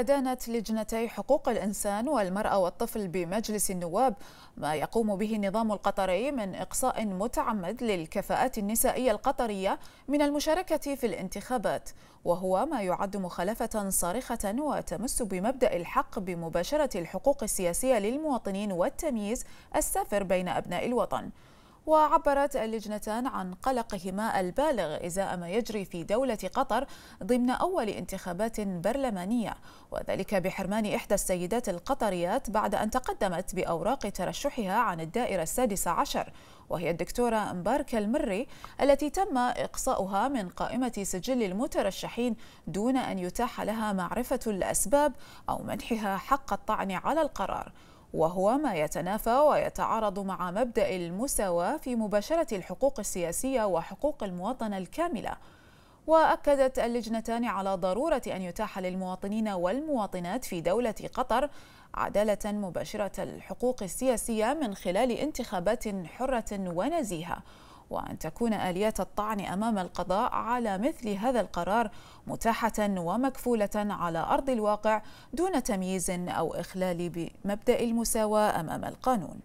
أدانت لجنتي حقوق الإنسان والمرأة والطفل بمجلس النواب ما يقوم به النظام القطري من إقصاء متعمد للكفاءات النسائية القطرية من المشاركة في الانتخابات وهو ما يعد مخالفة صارخة وتمس بمبدأ الحق بمباشرة الحقوق السياسية للمواطنين والتمييز السافر بين أبناء الوطن وعبرت اللجنتان عن قلقهما البالغ إزاء ما يجري في دولة قطر ضمن أول انتخابات برلمانية وذلك بحرمان إحدى السيدات القطريات بعد أن تقدمت بأوراق ترشحها عن الدائرة السادسة عشر وهي الدكتورة مبارك المري التي تم إقصاؤها من قائمة سجل المترشحين دون أن يتاح لها معرفة الأسباب أو منحها حق الطعن على القرار وهو ما يتنافى ويتعارض مع مبدأ المساواة في مباشرة الحقوق السياسية وحقوق المواطنه الكاملة وأكدت اللجنتان على ضرورة أن يتاح للمواطنين والمواطنات في دولة قطر عدالة مباشرة الحقوق السياسية من خلال انتخابات حرة ونزيهة وأن تكون آليات الطعن أمام القضاء على مثل هذا القرار متاحة ومكفولة على أرض الواقع دون تمييز أو إخلال بمبدأ المساواة أمام القانون